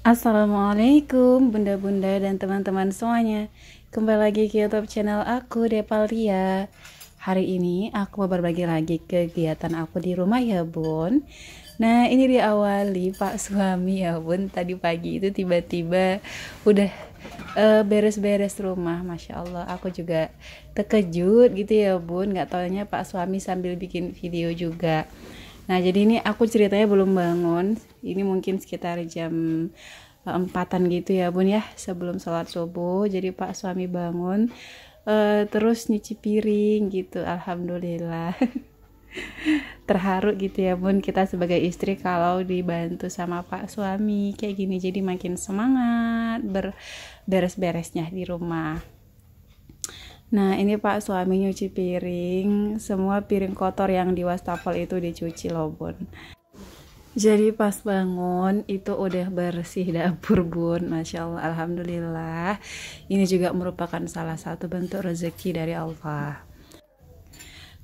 Assalamualaikum bunda-bunda dan teman-teman semuanya Kembali lagi ke youtube channel aku Depalria. Hari ini aku mau berbagi lagi kegiatan aku di rumah ya bun Nah ini diawali pak suami ya bun Tadi pagi itu tiba-tiba udah eh, beres-beres uh, rumah Masya Allah aku juga terkejut gitu ya bun Gak taunya pak suami sambil bikin video juga Nah, jadi ini aku ceritanya belum bangun. Ini mungkin sekitar jam eh, empatan gitu ya, Bun ya, sebelum sholat subuh. Jadi Pak suami bangun uh, terus nyuci piring gitu. Alhamdulillah. Terharu gitu ya, Bun, kita sebagai istri kalau dibantu sama Pak suami kayak gini jadi makin semangat ber beres-beresnya di rumah. Nah ini pak suami nyuci piring, semua piring kotor yang di wastafel itu dicuci loh bun. Jadi pas bangun itu udah bersih dapur bun, masya Allah, alhamdulillah. Ini juga merupakan salah satu bentuk rezeki dari Allah.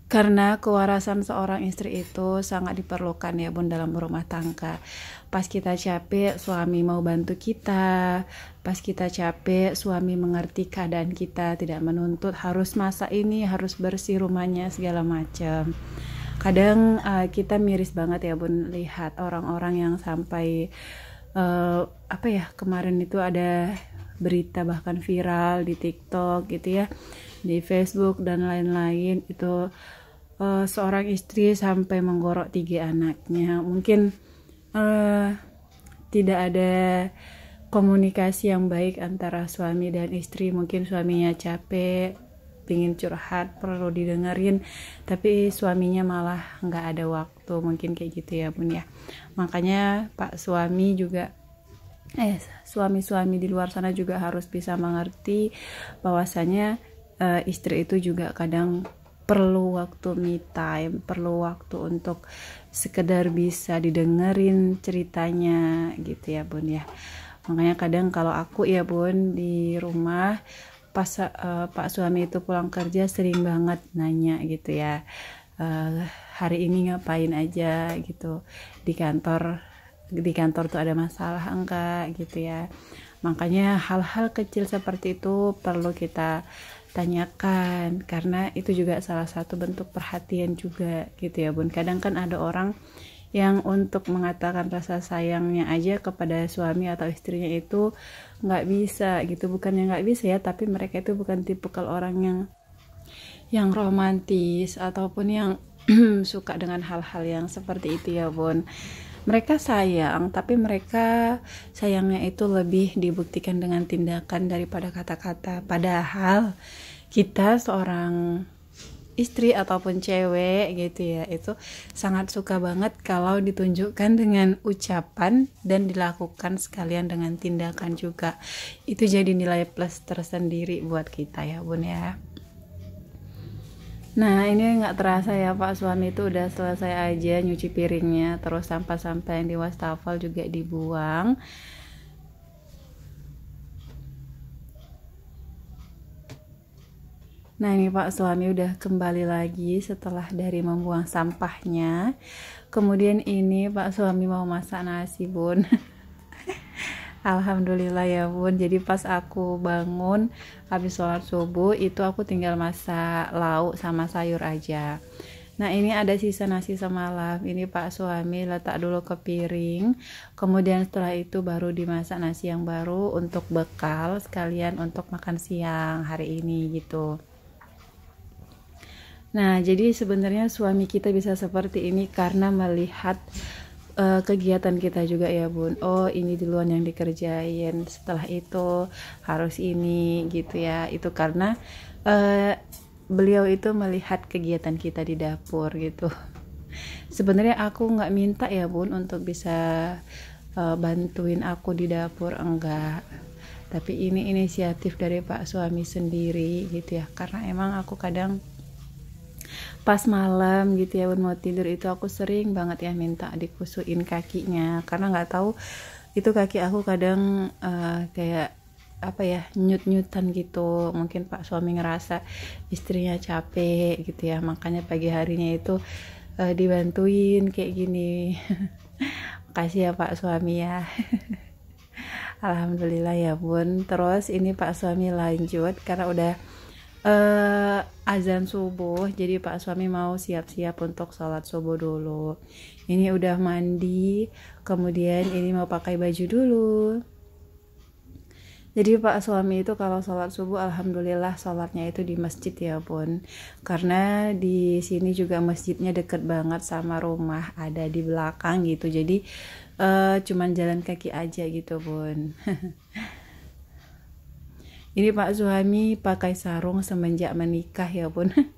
Karena kewarasan seorang istri itu sangat diperlukan ya bun dalam rumah tangga. Pas kita capek, suami mau bantu kita. Pas kita capek, suami mengerti keadaan kita, tidak menuntut harus masak ini, harus bersih rumahnya segala macam. Kadang uh, kita miris banget ya bun lihat orang-orang yang sampai uh, apa ya kemarin itu ada berita bahkan viral di TikTok gitu ya di Facebook dan lain-lain itu uh, seorang istri sampai menggorok tiga anaknya mungkin uh, tidak ada komunikasi yang baik antara suami dan istri mungkin suaminya capek pingin curhat perlu didengerin tapi suaminya malah nggak ada waktu mungkin kayak gitu ya bun ya makanya pak suami juga eh suami-suami di luar sana juga harus bisa mengerti bahwasanya uh, istri itu juga kadang perlu waktu me time, perlu waktu untuk sekedar bisa didengerin ceritanya gitu ya bun ya. Makanya kadang kalau aku ya bun di rumah pas uh, pak suami itu pulang kerja sering banget nanya gitu ya uh, hari ini ngapain aja gitu di kantor di kantor tuh ada masalah enggak gitu ya Makanya hal-hal kecil seperti itu perlu kita tanyakan karena itu juga salah satu bentuk perhatian juga gitu ya Bun. Kadang kan ada orang yang untuk mengatakan rasa sayangnya aja kepada suami atau istrinya itu nggak bisa gitu bukan yang nggak bisa ya tapi mereka itu bukan tipe tipikal orang yang yang romantis ataupun yang suka dengan hal-hal yang seperti itu ya Bun mereka sayang tapi mereka sayangnya itu lebih dibuktikan dengan tindakan daripada kata-kata padahal kita seorang istri ataupun cewek gitu ya itu sangat suka banget kalau ditunjukkan dengan ucapan dan dilakukan sekalian dengan tindakan juga itu jadi nilai plus tersendiri buat kita ya bun ya Nah ini nggak terasa ya Pak suami itu udah selesai aja nyuci piringnya terus sampah-sampah yang di wastafel juga dibuang Nah ini Pak suami udah kembali lagi setelah dari membuang sampahnya Kemudian ini Pak suami mau masak nasi bun Alhamdulillah ya bun jadi pas aku bangun habis sholat subuh itu aku tinggal masak lauk sama sayur aja Nah ini ada sisa nasi semalam Ini pak suami letak dulu ke piring Kemudian setelah itu baru dimasak nasi yang baru Untuk bekal sekalian untuk makan siang hari ini gitu Nah jadi sebenarnya suami kita bisa seperti ini Karena melihat uh, kegiatan kita juga ya bun oh ini duluan yang dikerjain setelah itu harus ini gitu ya itu karena uh, beliau itu melihat kegiatan kita di dapur gitu sebenarnya aku nggak minta ya bun untuk bisa uh, bantuin aku di dapur enggak tapi ini inisiatif dari pak suami sendiri gitu ya karena emang aku kadang pas malam gitu ya bun mau tidur itu aku sering banget ya minta dikusuin kakinya karena nggak tahu itu kaki aku kadang uh, kayak apa ya nyut-nyutan gitu mungkin pak suami ngerasa istrinya capek gitu ya makanya pagi harinya itu uh, dibantuin kayak gini makasih ya pak suami ya alhamdulillah ya bun terus ini pak suami lanjut karena udah uh, azan subuh jadi pak suami mau siap-siap untuk sholat subuh dulu ini udah mandi kemudian ini mau pakai baju dulu jadi pak suami itu kalau sholat subuh alhamdulillah sholatnya itu di masjid ya pun karena di sini juga masjidnya deket banget sama rumah ada di belakang gitu jadi uh, cuman jalan kaki aja gitu pun Ini Pak Suhami pakai sarung semenjak menikah ya pun.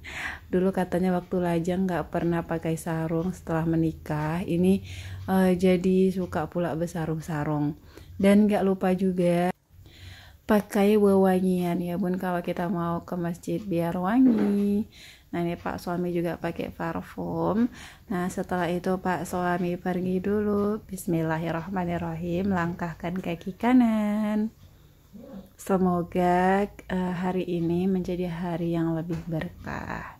Dulu katanya waktu lajang nggak pernah pakai sarung setelah menikah. Ini uh, jadi suka pula bersarung-sarung. Dan nggak lupa juga pakai wewangian ya pun kalau kita mau ke masjid biar wangi nah ini pak suami juga pakai parfum nah setelah itu pak suami pergi dulu bismillahirrahmanirrahim langkahkan kaki kanan Semoga eh, hari ini menjadi hari yang lebih berkah.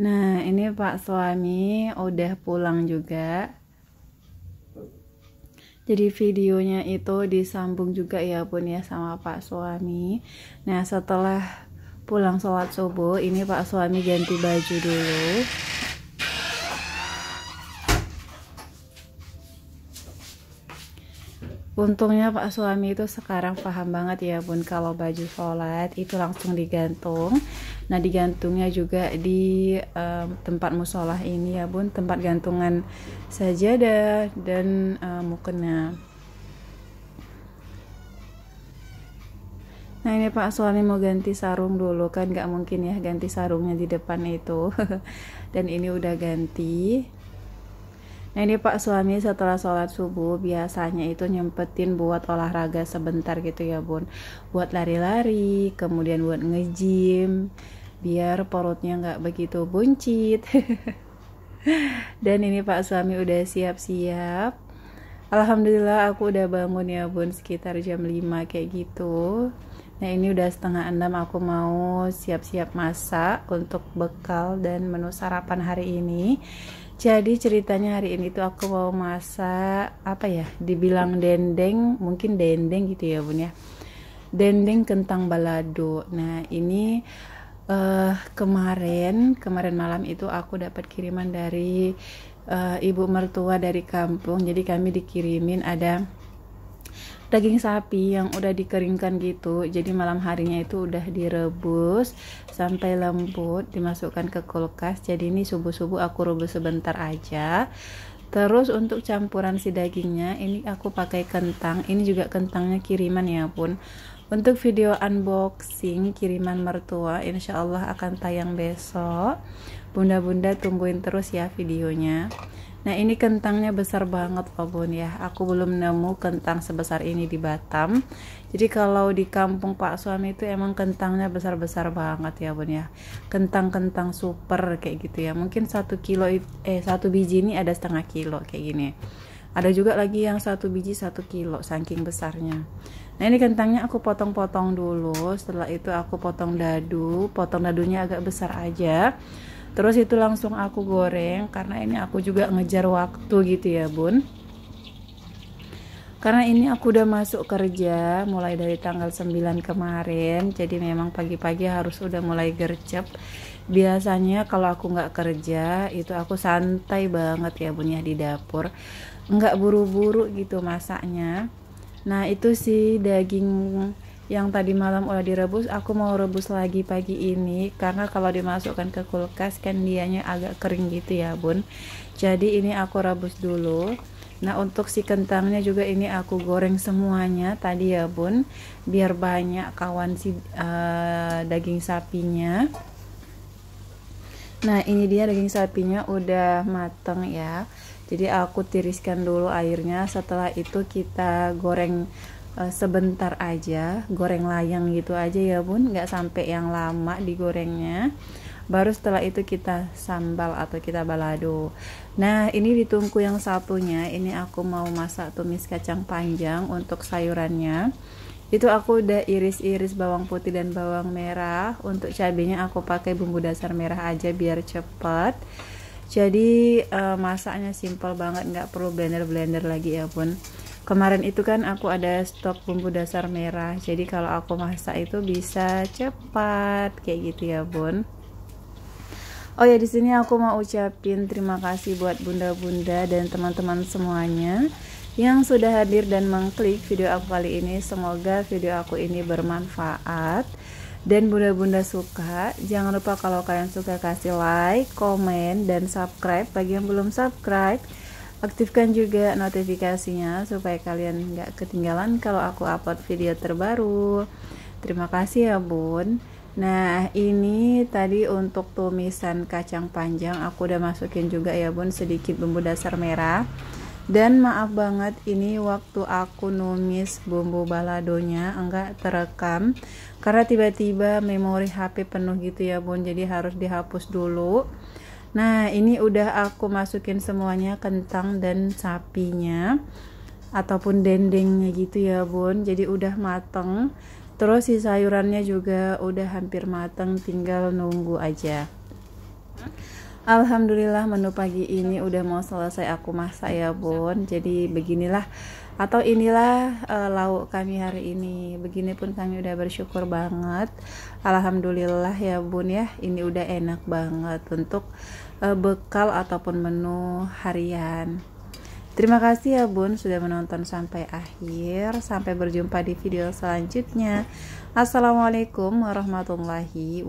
Nah, ini Pak suami udah pulang juga. Jadi videonya itu disambung juga ya pun ya sama Pak suami. Nah, setelah pulang sholat subuh, ini Pak suami ganti baju dulu. Untungnya Pak suami itu sekarang paham banget ya bun kalau baju sholat itu langsung digantung. Nah digantungnya juga di um, tempat musola ini ya bun, tempat gantungan sajadah dan um, mukena. Nah ini Pak suami mau ganti sarung dulu kan nggak mungkin ya ganti sarungnya di depan itu. dan ini udah ganti. Nah ini pak suami setelah sholat subuh biasanya itu nyempetin buat olahraga sebentar gitu ya bun Buat lari-lari, kemudian buat nge-gym Biar perutnya nggak begitu buncit Dan ini pak suami udah siap-siap Alhamdulillah aku udah bangun ya bun sekitar jam 5 kayak gitu Nah ini udah setengah enam aku mau siap-siap masak untuk bekal dan menu sarapan hari ini jadi ceritanya hari ini tuh aku mau masak apa ya dibilang dendeng mungkin dendeng gitu ya bun ya dendeng kentang balado nah ini uh, kemarin kemarin malam itu aku dapat kiriman dari uh, ibu mertua dari kampung jadi kami dikirimin ada daging sapi yang udah dikeringkan gitu jadi malam harinya itu udah direbus sampai lembut dimasukkan ke kulkas jadi ini subuh-subuh aku rebus sebentar aja Terus untuk campuran si dagingnya ini aku pakai kentang. Ini juga kentangnya kiriman ya pun. Untuk video unboxing kiriman mertua insyaallah akan tayang besok. Bunda-bunda tungguin terus ya videonya. Nah ini kentangnya besar banget pak bun ya Aku belum nemu kentang sebesar ini di Batam Jadi kalau di kampung pak suami itu emang kentangnya besar-besar banget ya bun ya Kentang-kentang super kayak gitu ya Mungkin satu kilo eh satu biji ini ada setengah kilo kayak gini ada juga lagi yang satu biji satu kilo saking besarnya nah ini kentangnya aku potong-potong dulu setelah itu aku potong dadu potong dadunya agak besar aja terus itu langsung aku goreng karena ini aku juga ngejar waktu gitu ya bun karena ini aku udah masuk kerja mulai dari tanggal 9 kemarin jadi memang pagi-pagi harus udah mulai gercep biasanya kalau aku nggak kerja itu aku santai banget ya bun ya di dapur nggak buru-buru gitu masaknya nah itu sih daging yang tadi malam udah direbus aku mau rebus lagi pagi ini karena kalau dimasukkan ke kulkas kan dianya agak kering gitu ya bun jadi ini aku rebus dulu nah untuk si kentangnya juga ini aku goreng semuanya tadi ya bun biar banyak kawan si uh, daging sapinya nah ini dia daging sapinya udah mateng ya jadi aku tiriskan dulu airnya setelah itu kita goreng Eh, sebentar aja goreng layang gitu aja ya bun nggak sampai yang lama digorengnya baru setelah itu kita sambal atau kita balado nah ini di tungku yang satunya ini aku mau masak tumis kacang panjang untuk sayurannya itu aku udah iris-iris bawang putih dan bawang merah untuk cabenya aku pakai bumbu dasar merah aja biar cepat jadi eh, masaknya simple banget nggak perlu blender-blender lagi ya bun kemarin itu kan aku ada stok bumbu dasar merah jadi kalau aku masak itu bisa cepat kayak gitu ya bun Oh ya di sini aku mau ucapin terima kasih buat bunda-bunda dan teman-teman semuanya yang sudah hadir dan mengklik video aku kali ini semoga video aku ini bermanfaat dan bunda-bunda suka jangan lupa kalau kalian suka kasih like, komen, dan subscribe bagi yang belum subscribe Aktifkan juga notifikasinya supaya kalian nggak ketinggalan kalau aku upload video terbaru. Terima kasih ya bun. Nah ini tadi untuk tumisan kacang panjang aku udah masukin juga ya bun sedikit bumbu dasar merah. Dan maaf banget ini waktu aku numis bumbu baladonya enggak terekam karena tiba-tiba memori HP penuh gitu ya bun jadi harus dihapus dulu. Nah, ini udah aku masukin semuanya kentang dan sapinya ataupun dendengnya gitu ya, Bun. Jadi udah mateng. Terus si sayurannya juga udah hampir mateng, tinggal nunggu aja. Alhamdulillah menu pagi ini udah mau selesai aku masak ya, Bun. Jadi beginilah atau inilah uh, lauk kami hari ini begini pun kami udah bersyukur banget alhamdulillah ya bun ya ini udah enak banget untuk uh, bekal ataupun menu harian terima kasih ya bun sudah menonton sampai akhir sampai berjumpa di video selanjutnya assalamualaikum warahmatullahi wabarakatuh